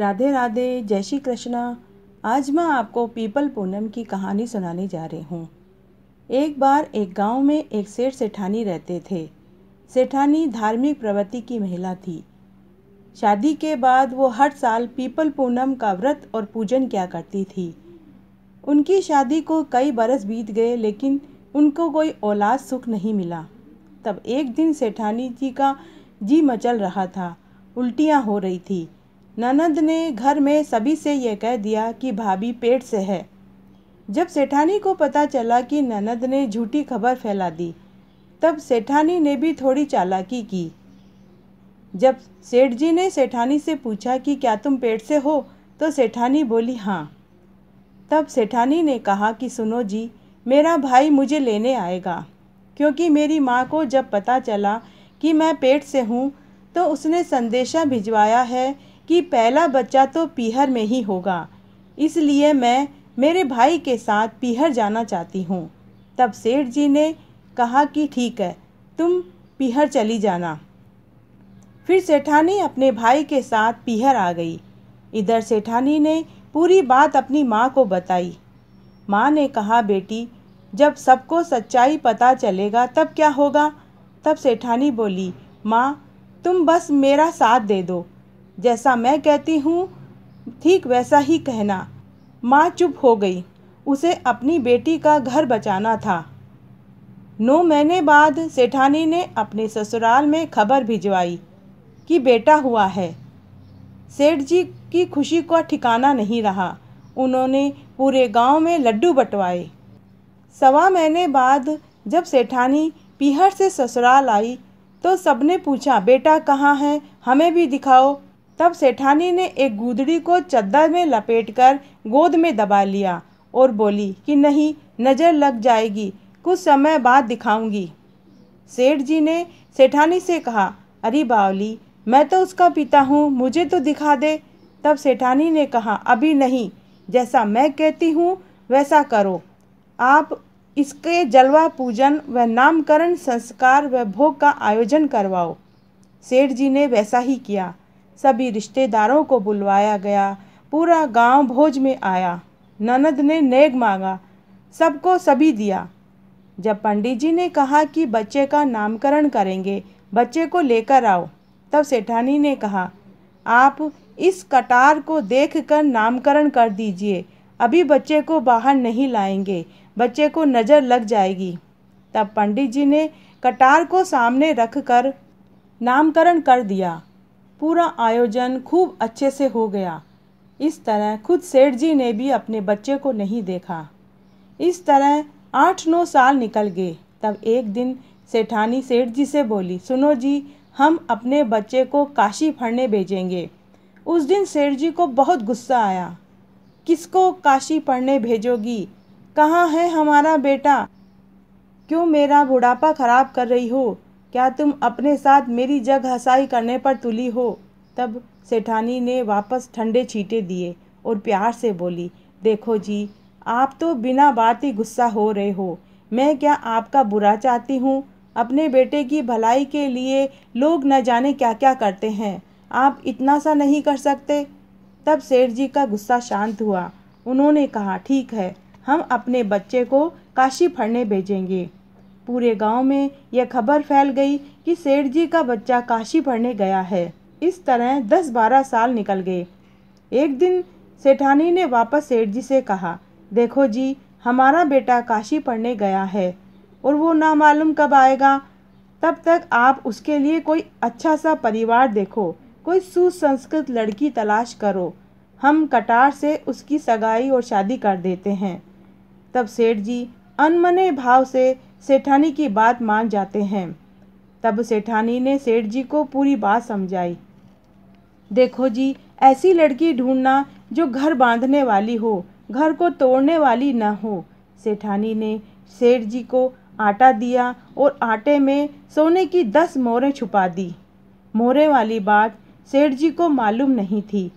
राधे राधे जय श्री कृष्णा आज मैं आपको पीपल पूनम की कहानी सुनाने जा रही हूँ एक बार एक गांव में एक सेठ सेठानी रहते थे सेठानी धार्मिक प्रवृत्ति की महिला थी शादी के बाद वो हर साल पीपल पूनम का व्रत और पूजन किया करती थी उनकी शादी को कई बरस बीत गए लेकिन उनको कोई औलाद सुख नहीं मिला तब एक दिन सेठानी जी का जी मचल रहा था उल्टियाँ हो रही थी ननद ने घर में सभी से यह कह दिया कि भाभी पेट से है जब सेठानी को पता चला कि ननद ने झूठी खबर फैला दी तब सेठानी ने भी थोड़ी चालाकी की जब सेठ जी ने सेठानी से पूछा कि क्या तुम पेट से हो तो सेठानी बोली हाँ तब सेठानी ने कहा कि सुनो जी मेरा भाई मुझे लेने आएगा क्योंकि मेरी माँ को जब पता चला कि मैं पेट से हूँ तो उसने संदेशा भिजवाया है कि पहला बच्चा तो पीहर में ही होगा इसलिए मैं मेरे भाई के साथ पीहर जाना चाहती हूँ तब सेठ जी ने कहा कि ठीक है तुम पीहर चली जाना फिर सेठानी अपने भाई के साथ पीहर आ गई इधर सेठानी ने पूरी बात अपनी माँ को बताई माँ ने कहा बेटी जब सबको सच्चाई पता चलेगा तब क्या होगा तब सेठानी बोली माँ तुम बस मेरा साथ दे दो जैसा मैं कहती हूँ ठीक वैसा ही कहना माँ चुप हो गई उसे अपनी बेटी का घर बचाना था नौ महीने बाद सेठानी ने अपने ससुराल में खबर भिजवाई कि बेटा हुआ है सेठ जी की खुशी का ठिकाना नहीं रहा उन्होंने पूरे गांव में लड्डू बंटवाए सवा महीने बाद जब सेठानी पीहर से ससुराल आई तो सबने पूछा बेटा कहाँ है हमें भी दिखाओ तब सेठानी ने एक गुदड़ी को चद्दर में लपेटकर गोद में दबा लिया और बोली कि नहीं नज़र लग जाएगी कुछ समय बाद दिखाऊंगी सेठ जी ने सेठानी से कहा अरे बावली मैं तो उसका पिता हूँ मुझे तो दिखा दे तब सेठानी ने कहा अभी नहीं जैसा मैं कहती हूँ वैसा करो आप इसके जलवा पूजन व नामकरण संस्कार व भोग का आयोजन करवाओ सेठ जी ने वैसा ही किया सभी रिश्तेदारों को बुलवाया गया पूरा गांव भोज में आया ननद ने नेग मांगा सबको सभी दिया जब पंडित जी ने कहा कि बच्चे का नामकरण करेंगे बच्चे को लेकर आओ तब सेठानी ने कहा आप इस कटार को देखकर नामकरण कर दीजिए अभी बच्चे को बाहर नहीं लाएंगे बच्चे को नज़र लग जाएगी तब पंडित जी ने कटार को सामने रखकर नामकरण कर दिया पूरा आयोजन खूब अच्छे से हो गया इस तरह खुद सेठ जी ने भी अपने बच्चे को नहीं देखा इस तरह आठ नौ साल निकल गए तब एक दिन सेठानी सेठ जी से बोली सुनो जी हम अपने बच्चे को काशी पढ़ने भेजेंगे उस दिन सेठ जी को बहुत गुस्सा आया किसको काशी पढ़ने भेजोगी कहाँ है हमारा बेटा क्यों मेरा बुढ़ापा ख़राब कर रही हो क्या तुम अपने साथ मेरी जग हसाई करने पर तुली हो तब सेठानी ने वापस ठंडे छींटे दिए और प्यार से बोली देखो जी आप तो बिना बात ही गुस्सा हो रहे हो मैं क्या आपका बुरा चाहती हूँ अपने बेटे की भलाई के लिए लोग न जाने क्या क्या करते हैं आप इतना सा नहीं कर सकते तब सेठ जी का गुस्सा शांत हुआ उन्होंने कहा ठीक है हम अपने बच्चे को काशी फड़ने भेजेंगे पूरे गांव में यह खबर फैल गई कि सेठ जी का बच्चा काशी पढ़ने गया है इस तरह दस बारह साल निकल गए एक दिन सेठानी ने वापस सेठ जी से कहा देखो जी हमारा बेटा काशी पढ़ने गया है और वो ना मालूम कब आएगा तब तक आप उसके लिए कोई अच्छा सा परिवार देखो कोई सुसंस्कृत लड़की तलाश करो हम कटार से उसकी सगाई और शादी कर देते हैं तब सेठ जी अनमने भाव से सेठानी की बात मान जाते हैं तब सेठानी ने सेठ जी को पूरी बात समझाई देखो जी ऐसी लड़की ढूंढना जो घर बांधने वाली हो घर को तोड़ने वाली न हो सेठानी ने सेठ जी को आटा दिया और आटे में सोने की दस मोरें छुपा दी मोरे वाली बात सेठ जी को मालूम नहीं थी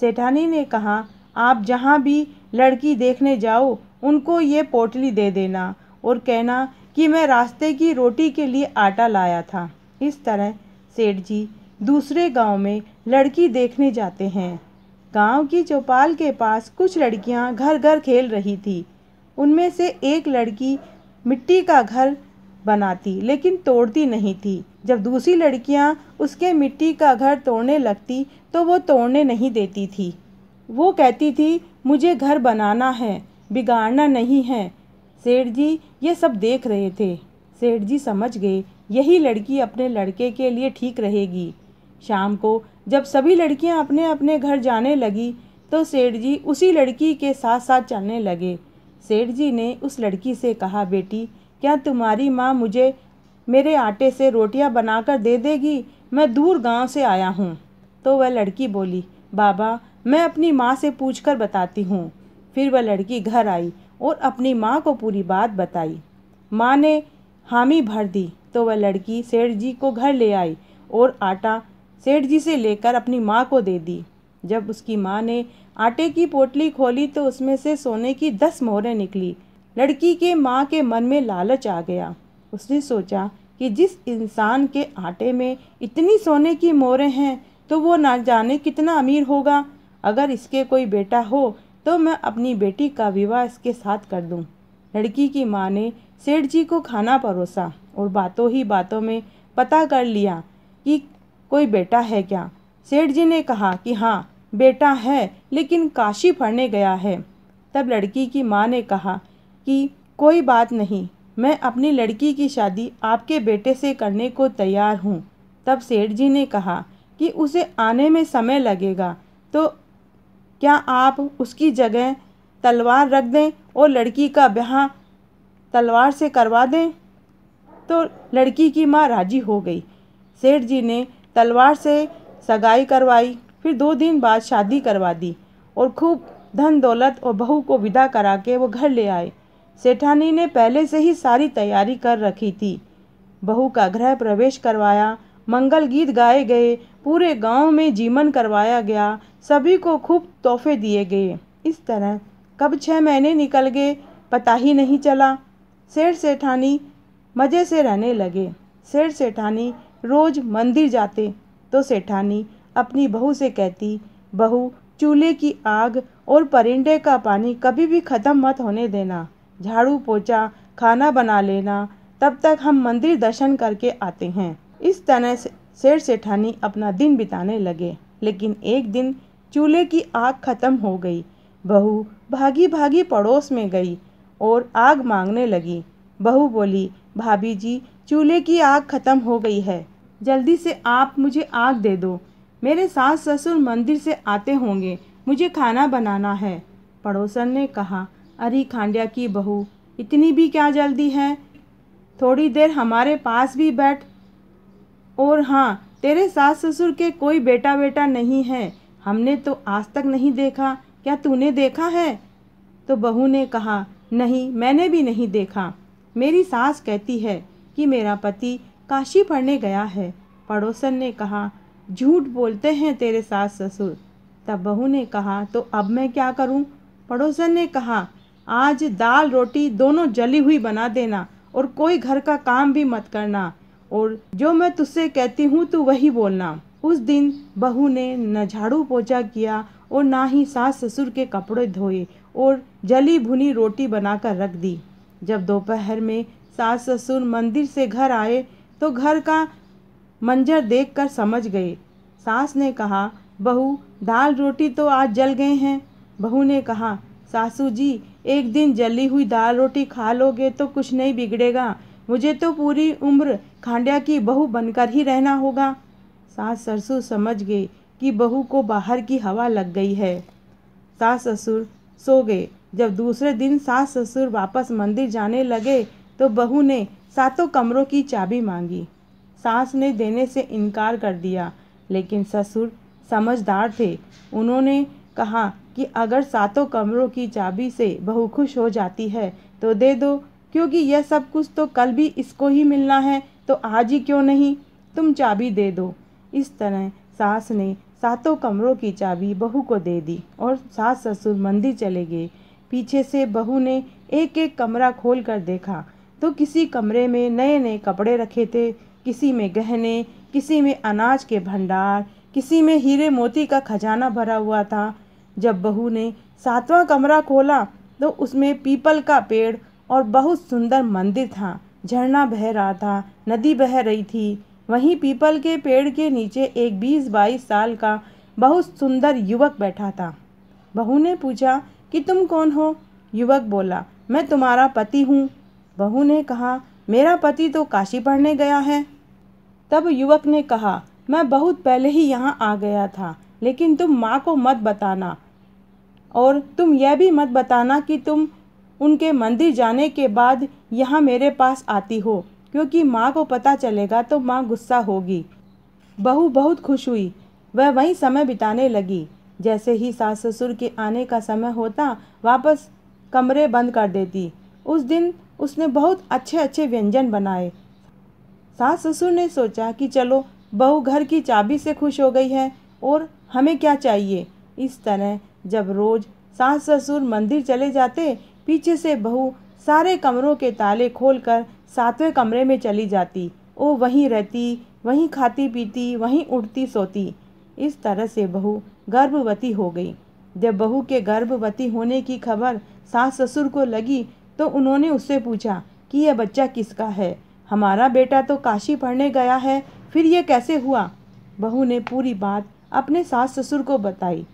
सेठानी ने कहा आप जहाँ भी लड़की देखने जाओ उनको ये पोटली दे देना और कहना कि मैं रास्ते की रोटी के लिए आटा लाया था इस तरह सेठ जी दूसरे गांव में लड़की देखने जाते हैं गांव की चौपाल के पास कुछ लड़कियां घर घर खेल रही थी उनमें से एक लड़की मिट्टी का घर बनाती लेकिन तोड़ती नहीं थी जब दूसरी लड़कियां उसके मिट्टी का घर तोड़ने लगती तो वो तोड़ने नहीं देती थी वो कहती थी मुझे घर बनाना है बिगाड़ना नहीं है सेठ जी ये सब देख रहे थे सेठ जी समझ गए यही लड़की अपने लड़के के लिए ठीक रहेगी शाम को जब सभी लड़कियां अपने अपने घर जाने लगी तो सेठ जी उसी लड़की के साथ साथ चलने लगे सेठ जी ने उस लड़की से कहा बेटी क्या तुम्हारी माँ मुझे मेरे आटे से रोटियां बनाकर दे देगी मैं दूर गांव से आया हूँ तो वह लड़की बोली बाबा मैं अपनी माँ से पूछ कर बताती हूँ फिर वह लड़की घर आई और अपनी माँ को पूरी बात बताई माँ ने हामी भर दी तो वह लड़की सेठ जी को घर ले आई और आटा सेठ जी से लेकर अपनी माँ को दे दी जब उसकी माँ ने आटे की पोटली खोली तो उसमें से सोने की दस मोहरें निकली लड़की के माँ के मन में लालच आ गया उसने सोचा कि जिस इंसान के आटे में इतनी सोने की मोहरें हैं तो वो ना जाने कितना अमीर होगा अगर इसके कोई बेटा हो तो मैं अपनी बेटी का विवाह इसके साथ कर दूँ लड़की की माँ ने सेठ जी को खाना परोसा और बातों ही बातों में पता कर लिया कि कोई बेटा है क्या सेठ जी ने कहा कि हाँ बेटा है लेकिन काशी पढ़ने गया है तब लड़की की माँ ने कहा कि कोई बात नहीं मैं अपनी लड़की की शादी आपके बेटे से करने को तैयार हूँ तब सेठ जी ने कहा कि उसे आने में समय लगेगा तो क्या आप उसकी जगह तलवार रख दें और लड़की का ब्याह तलवार से करवा दें तो लड़की की माँ राजी हो गई सेठ जी ने तलवार से सगाई करवाई फिर दो दिन बाद शादी करवा दी और खूब धन दौलत और बहू को विदा करा के वो घर ले आए सेठानी ने पहले से ही सारी तैयारी कर रखी थी बहू का गृह प्रवेश करवाया मंगल गीत गाए गए पूरे गांव में जीमन करवाया गया सभी को खूब तोहफे दिए गए इस तरह कब छः महीने निकल गए पता ही नहीं चला सेठ सेठानी मज़े से रहने लगे सेठ सेठानी रोज़ मंदिर जाते तो सेठानी अपनी बहू से कहती बहू चूल्हे की आग और परिंडे का पानी कभी भी ख़त्म मत होने देना झाड़ू पोछा खाना बना लेना तब तक हम मंदिर दर्शन करके आते हैं इस तरह से सेठ सेठानी अपना दिन बिताने लगे लेकिन एक दिन चूल्हे की आग खत्म हो गई बहू भागी भागी पड़ोस में गई और आग मांगने लगी बहू बोली भाभी जी चूल्हे की आग खत्म हो गई है जल्दी से आप मुझे आग दे दो मेरे सास ससुर मंदिर से आते होंगे मुझे खाना बनाना है पड़ोसन ने कहा अरे खांड्या की बहू इतनी भी क्या जल्दी है थोड़ी देर हमारे पास भी बैठ और हाँ तेरे सास ससुर के कोई बेटा बेटा नहीं है हमने तो आज तक नहीं देखा क्या तूने देखा है तो बहू ने कहा नहीं मैंने भी नहीं देखा मेरी सास कहती है कि मेरा पति काशी पढ़ने गया है पड़ोसन ने कहा झूठ बोलते हैं तेरे सास ससुर तब बहू ने कहा तो अब मैं क्या करूं? पड़ोसन ने कहा आज दाल रोटी दोनों जली हुई बना देना और कोई घर का काम भी मत करना और जो मैं तुझसे कहती हूँ तो वही बोलना उस दिन बहू ने न झाड़ू पोछा किया और ना ही सास ससुर के कपड़े धोए और जली भुनी रोटी बनाकर रख दी जब दोपहर में सास ससुर मंदिर से घर आए तो घर का मंजर देखकर समझ गए सास ने कहा बहू दाल रोटी तो आज जल गए हैं बहू ने कहा सासू जी एक दिन जली हुई दाल रोटी खा लोगे तो कुछ नहीं बिगड़ेगा मुझे तो पूरी उम्र खांड्या की बहू बनकर ही रहना होगा सास ससुर समझ गए कि बहू को बाहर की हवा लग गई है सास ससुर सो गए जब दूसरे दिन सास ससुर वापस मंदिर जाने लगे तो बहू ने सातों कमरों की चाबी मांगी सास ने देने से इनकार कर दिया लेकिन ससुर समझदार थे उन्होंने कहा कि अगर सातों कमरों की चाबी से बहू खुश हो जाती है तो दे दो क्योंकि यह सब कुछ तो कल भी इसको ही मिलना है तो आज ही क्यों नहीं तुम चाबी दे दो इस तरह सास ने सातों कमरों की चाबी बहू को दे दी और सास ससुर मंदिर चले गए पीछे से बहू ने एक एक कमरा खोल कर देखा तो किसी कमरे में नए नए कपड़े रखे थे किसी में गहने किसी में अनाज के भंडार किसी में हीरे मोती का खजाना भरा हुआ था जब बहू ने सातवां कमरा खोला तो उसमें पीपल का पेड़ और बहुत सुंदर मंदिर था झरना बह रहा था नदी बह रही थी वहीं पीपल के पेड़ के नीचे एक बीस बाईस साल का बहुत सुंदर युवक बैठा था बहू ने पूछा कि तुम कौन हो युवक बोला मैं तुम्हारा पति हूँ बहू ने कहा मेरा पति तो काशी पढ़ने गया है तब युवक ने कहा मैं बहुत पहले ही यहाँ आ गया था लेकिन तुम माँ को मत बताना और तुम यह भी मत बताना कि तुम उनके मंदिर जाने के बाद यहाँ मेरे पास आती हो क्योंकि माँ को पता चलेगा तो माँ गुस्सा होगी बहू बहुत खुश हुई वह वहीं समय बिताने लगी जैसे ही सास ससुर के आने का समय होता वापस कमरे बंद कर देती उस दिन उसने बहुत अच्छे अच्छे व्यंजन बनाए सास ससुर ने सोचा कि चलो बहू घर की चाबी से खुश हो गई है और हमें क्या चाहिए इस तरह जब रोज़ सास ससुर मंदिर चले जाते पीछे से बहू सारे कमरों के ताले खोलकर सातवें कमरे में चली जाती वो वहीं रहती वहीं खाती पीती वहीं उठती सोती इस तरह से बहू गर्भवती हो गई जब बहू के गर्भवती होने की खबर सास ससुर को लगी तो उन्होंने उससे पूछा कि यह बच्चा किसका है हमारा बेटा तो काशी पढ़ने गया है फिर यह कैसे हुआ बहू ने पूरी बात अपने सास ससुर को बताई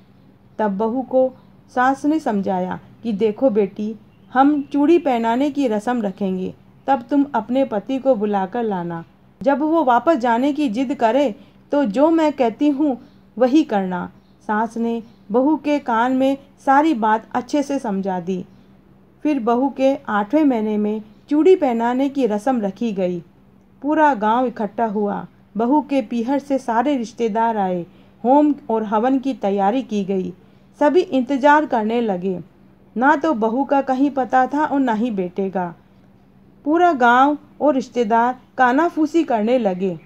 तब बहू को सास ने समझाया कि देखो बेटी हम चूड़ी पहनाने की रस्म रखेंगे तब तुम अपने पति को बुलाकर लाना जब वो वापस जाने की जिद करे तो जो मैं कहती हूँ वही करना सास ने बहू के कान में सारी बात अच्छे से समझा दी फिर बहू के आठवें महीने में चूड़ी पहनाने की रस्म रखी गई पूरा गांव इकट्ठा हुआ बहू के पीहर से सारे रिश्तेदार आए होम और हवन की तैयारी की गई सभी इंतज़ार करने लगे ना तो बहू का कहीं पता था और ना ही बेटे का पूरा गांव और रिश्तेदार कानाफूसी करने लगे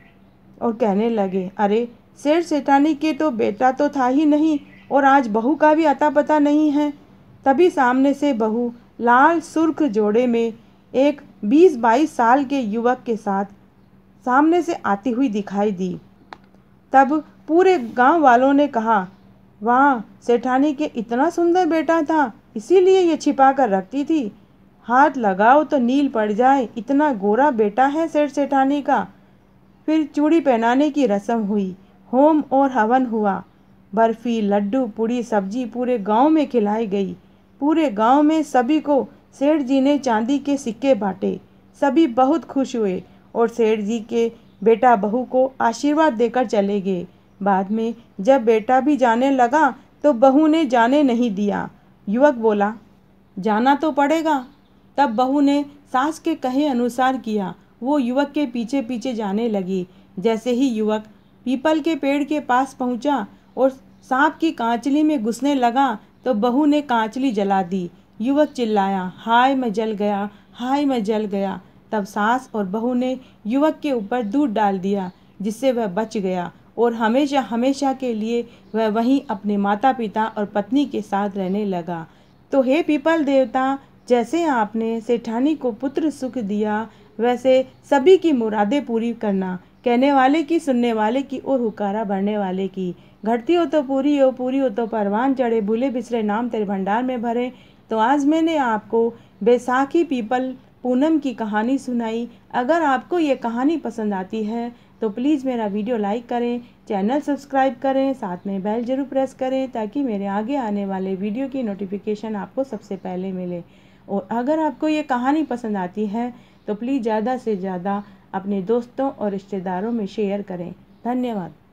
और कहने लगे अरे सेठ सेठानी के तो बेटा तो था ही नहीं और आज बहू का भी अता पता नहीं है तभी सामने से बहू लाल सुर्ख जोड़े में एक बीस बाईस साल के युवक के साथ सामने से आती हुई दिखाई दी तब पूरे गांव वालों ने कहा वाह सेठानी के इतना सुंदर बेटा था इसीलिए ये छिपा कर रखती थी हाथ लगाओ तो नील पड़ जाए इतना गोरा बेटा है सेठ सेठानी का फिर चूड़ी पहनाने की रस्म हुई होम और हवन हुआ बर्फ़ी लड्डू पूड़ी सब्जी पूरे गांव में खिलाई गई पूरे गांव में सभी को सेठ जी ने चांदी के सिक्के बांटे सभी बहुत खुश हुए और सेठ जी के बेटा बहू को आशीर्वाद देकर चले गए बाद में जब बेटा भी जाने लगा तो बहू ने जाने नहीं दिया युवक बोला जाना तो पड़ेगा तब बहू ने सास के कहे अनुसार किया वो युवक के पीछे पीछे जाने लगी जैसे ही युवक पीपल के पेड़ के पास पहुंचा और सांप की कांचली में घुसने लगा तो बहू ने कांचली जला दी युवक चिल्लाया हाय मैं जल गया हाय मैं जल गया तब सास और बहू ने युवक के ऊपर दूध डाल दिया जिससे वह बच गया और हमेशा हमेशा के लिए वह वहीं अपने माता पिता और पत्नी के साथ रहने लगा तो हे पीपल देवता जैसे आपने सेठानी को पुत्र सुख दिया वैसे सभी की मुरादें पूरी करना कहने वाले की सुनने वाले की और हुकारा भरने वाले की घटती हो तो पूरी हो पूरी हो तो परवान चढ़े भूले बिसरे नाम तेरे भंडार में भरे तो आज मैंने आपको बैसाखी पीपल पूनम की कहानी सुनाई अगर आपको ये कहानी पसंद आती है तो प्लीज़ मेरा वीडियो लाइक करें चैनल सब्सक्राइब करें साथ में बेल जरूर प्रेस करें ताकि मेरे आगे आने वाले वीडियो की नोटिफिकेशन आपको सबसे पहले मिले और अगर आपको ये कहानी पसंद आती है तो प्लीज़ ज़्यादा से ज़्यादा अपने दोस्तों और रिश्तेदारों में शेयर करें धन्यवाद